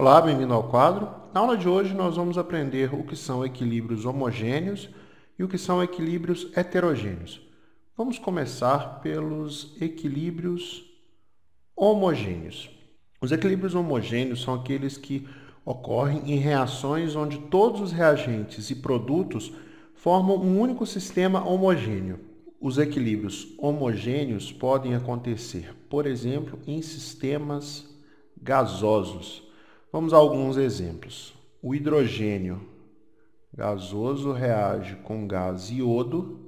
Olá, bem-vindo ao quadro. Na aula de hoje nós vamos aprender o que são equilíbrios homogêneos e o que são equilíbrios heterogêneos. Vamos começar pelos equilíbrios homogêneos. Os equilíbrios homogêneos são aqueles que ocorrem em reações onde todos os reagentes e produtos formam um único sistema homogêneo. Os equilíbrios homogêneos podem acontecer, por exemplo, em sistemas gasosos. Vamos a alguns exemplos. O hidrogênio gasoso reage com gás iodo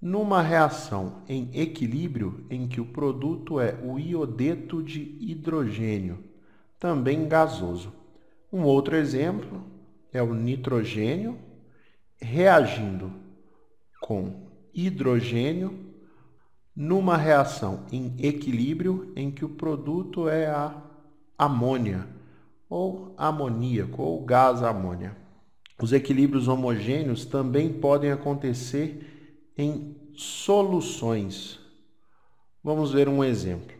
numa reação em equilíbrio em que o produto é o iodeto de hidrogênio, também gasoso. Um outro exemplo é o nitrogênio reagindo com hidrogênio numa reação em equilíbrio em que o produto é a amônia, ou amoníaco ou gás amônia. Os equilíbrios homogêneos também podem acontecer em soluções. Vamos ver um exemplo.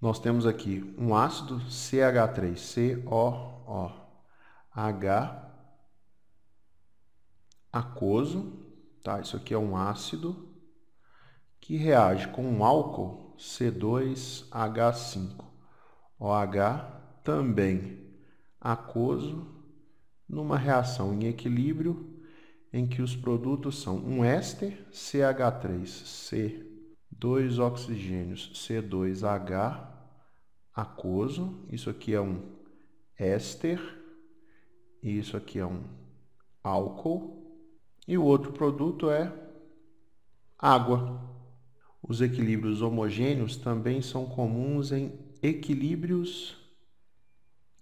Nós temos aqui um ácido CH3COO, H aquoso, tá? Isso aqui é um ácido que reage com um álcool C2H5, OH também aquoso numa reação em equilíbrio em que os produtos são um éster CH3C, dois oxigênios C2H aquoso, isso aqui é um éster e isso aqui é um álcool. E o outro produto é água. Os equilíbrios homogêneos também são comuns em equilíbrios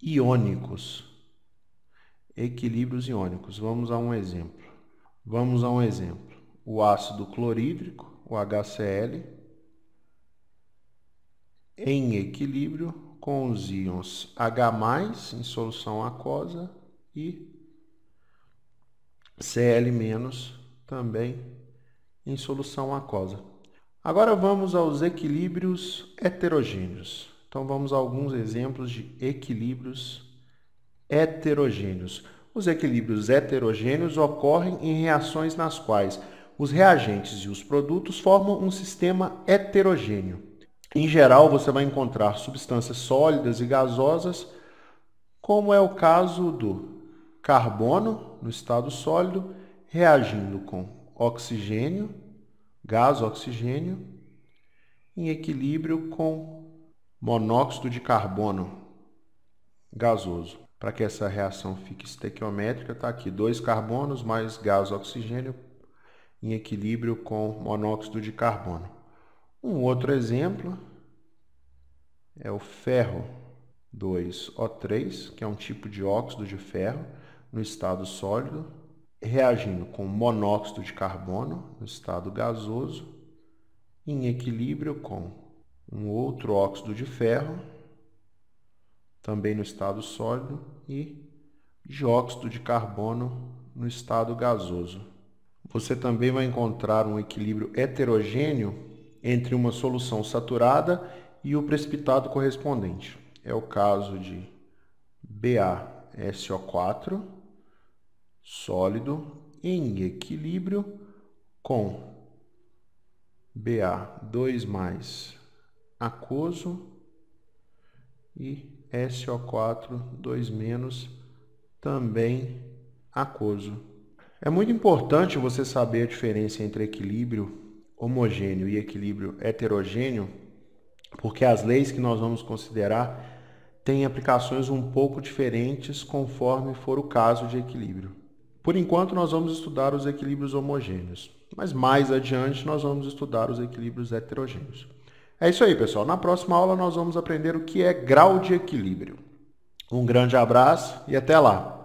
iônicos. Equilíbrios iônicos. Vamos a um exemplo. Vamos a um exemplo. O ácido clorídrico, o HCl, em equilíbrio com os íons H+, em solução aquosa, e Cl- também em solução aquosa. Agora vamos aos equilíbrios heterogêneos. Então vamos a alguns exemplos de equilíbrios heterogêneos. Os equilíbrios heterogêneos ocorrem em reações nas quais os reagentes e os produtos formam um sistema heterogêneo. Em geral, você vai encontrar substâncias sólidas e gasosas, como é o caso do carbono, no estado sólido, reagindo com oxigênio, gás oxigênio, em equilíbrio com monóxido de carbono gasoso. Para que essa reação fique estequiométrica, está aqui dois carbonos mais gás oxigênio em equilíbrio com monóxido de carbono. Um outro exemplo é o ferro 2O3, que é um tipo de óxido de ferro no estado sólido, reagindo com monóxido de carbono no estado gasoso, em equilíbrio com um outro óxido de ferro, também no estado sólido, e dióxido de carbono no estado gasoso. Você também vai encontrar um equilíbrio heterogêneo entre uma solução saturada e o precipitado correspondente. É o caso de BaSO4 sólido em equilíbrio com Ba2+, aquoso e SO4 2 menos também aquoso. É muito importante você saber a diferença entre equilíbrio homogêneo e equilíbrio heterogêneo, porque as leis que nós vamos considerar têm aplicações um pouco diferentes conforme for o caso de equilíbrio. Por enquanto, nós vamos estudar os equilíbrios homogêneos, mas mais adiante nós vamos estudar os equilíbrios heterogêneos. É isso aí, pessoal. Na próxima aula nós vamos aprender o que é grau de equilíbrio. Um grande abraço e até lá!